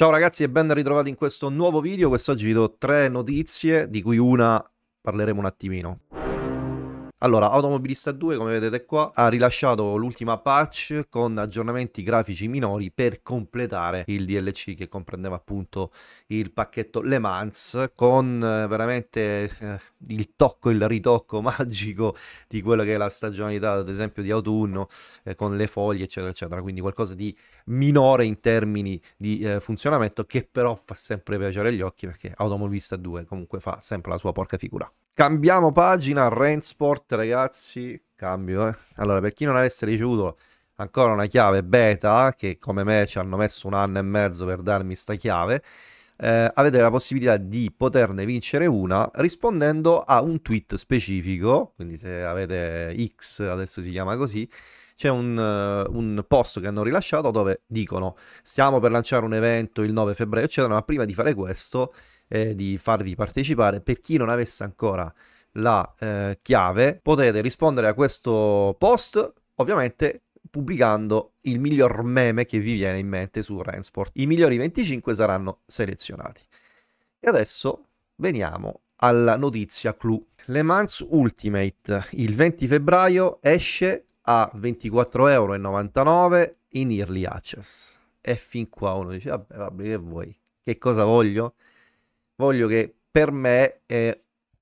Ciao ragazzi e ben ritrovati in questo nuovo video. Quest'oggi vi do tre notizie, di cui una parleremo un attimino. Allora, Automobilista 2, come vedete qua, ha rilasciato l'ultima patch con aggiornamenti grafici minori per completare il DLC che comprendeva appunto il pacchetto Le Mans con eh, veramente eh, il tocco, il ritocco magico di quello che è la stagionalità, ad esempio, di autunno eh, con le foglie, eccetera, eccetera. Quindi qualcosa di minore in termini di eh, funzionamento che però fa sempre piacere agli occhi perché Automobilista 2 comunque fa sempre la sua porca figura. Cambiamo pagina, Rensport ragazzi, cambio eh. Allora, per chi non avesse ricevuto ancora una chiave beta, che come me ci hanno messo un anno e mezzo per darmi sta chiave, eh, avete la possibilità di poterne vincere una rispondendo a un tweet specifico, quindi se avete X, adesso si chiama così, c'è un, eh, un, post che hanno rilasciato dove dicono stiamo per lanciare un evento il 9 febbraio, eccetera, ma prima di fare questo eh, di farvi partecipare. Per chi non avesse ancora la eh, chiave, potete rispondere a questo post, ovviamente pubblicando il miglior meme che vi viene in mente su Rensport. I migliori 25 saranno selezionati. E adesso veniamo alla notizia clou. Le Mans Ultimate il 20 febbraio esce a 24,99€ in early access. E fin qua uno dice, vabbè, vabbè, che vuoi? Che cosa voglio? voglio che per me è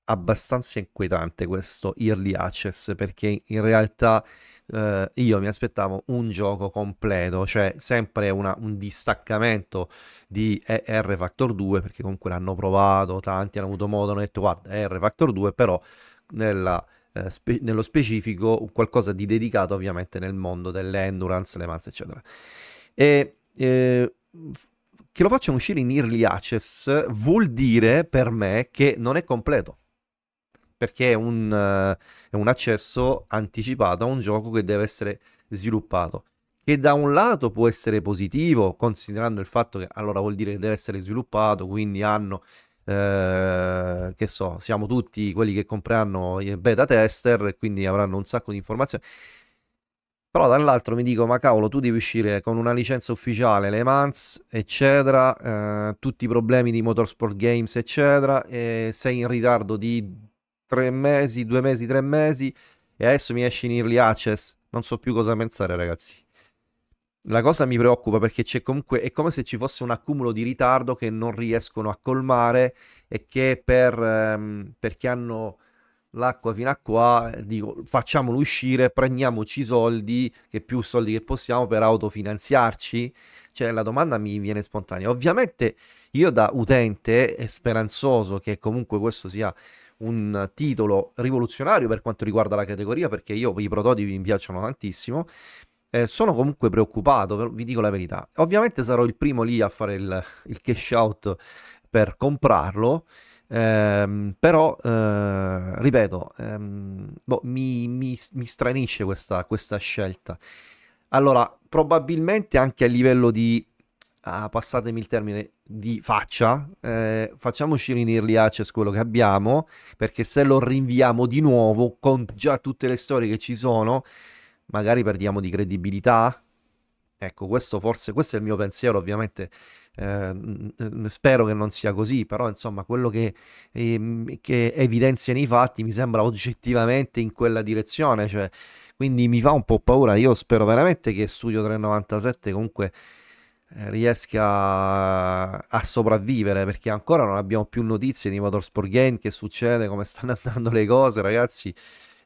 abbastanza inquietante questo early access perché in realtà eh, io mi aspettavo un gioco completo, cioè sempre una, un distaccamento di R Factor 2 perché comunque l'hanno provato, tanti hanno avuto modo, hanno detto guarda R Factor 2 però nella, eh, spe- nello specifico qualcosa di dedicato ovviamente nel mondo dell'endurance le manze eccetera. E eh, che lo facciano uscire in early access vuol dire per me che non è completo. Perché è un, uh, è un accesso anticipato a un gioco che deve essere sviluppato. Che da un lato può essere positivo, considerando il fatto che allora vuol dire che deve essere sviluppato, quindi hanno eh, che so, siamo tutti quelli che compreranno i beta tester e quindi avranno un sacco di informazioni. Però dall'altro mi dico, ma cavolo, tu devi uscire con una licenza ufficiale, Le Mans, eccetera, eh, tutti i problemi di Motorsport Games, eccetera, e sei in ritardo di tre mesi, due mesi, tre mesi, e adesso mi esci in early access. Non so più cosa pensare, ragazzi. La cosa mi preoccupa perché c'è comunque, è come se ci fosse un accumulo di ritardo che non riescono a colmare e che per, ehm, perché hanno l'acqua fino a qua, dico, facciamolo uscire, prendiamoci i soldi, che più soldi che possiamo per autofinanziarci? Cioè la domanda mi viene spontanea. Ovviamente io da utente speranzoso che comunque questo sia un titolo rivoluzionario per quanto riguarda la categoria, perché io i prototipi mi piacciono tantissimo, eh, sono comunque preoccupato, vi dico la verità. Ovviamente sarò il primo lì a fare il, il cash out per comprarlo, Ehm, però, eh, ripeto, ehm, boh, mi, mi, mi, stranisce questa, questa, scelta. Allora, probabilmente anche a livello di, ah, passatemi il termine, di faccia, eh, facciamoci in early access quello che abbiamo, perché se lo rinviamo di nuovo con già tutte le storie che ci sono, magari perdiamo di credibilità. Ecco, questo forse, questo è il mio pensiero, ovviamente Ehm, spero che non sia così, però insomma quello che, eh, che evidenziano i fatti mi sembra oggettivamente in quella direzione, cioè, quindi mi fa un po' paura. Io spero veramente che Studio 397 comunque eh, riesca a sopravvivere perché ancora non abbiamo più notizie di Motorsport Game che succede come stanno andando le cose ragazzi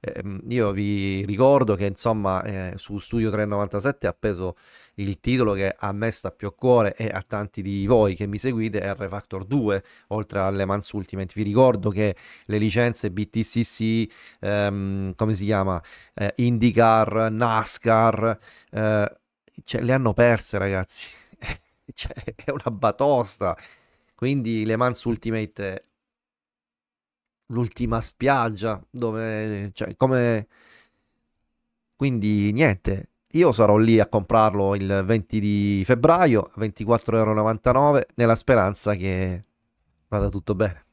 Ehm, io vi ricordo che insomma eh, su Studio 397 ha appeso il titolo che a me sta più a cuore e a tanti di voi che mi seguite è Refactor 2 oltre alle Mans Ultimate vi ricordo che le licenze BTCC ehm, come si chiama eh, IndyCar NASCAR eh, cioè, le hanno perse ragazzi cioè, è una batosta quindi Le Mans Ultimate l'ultima spiaggia dove cioè come quindi niente io sarò lì a comprarlo il 20 di febbraio 24,99 euro nella speranza che vada tutto bene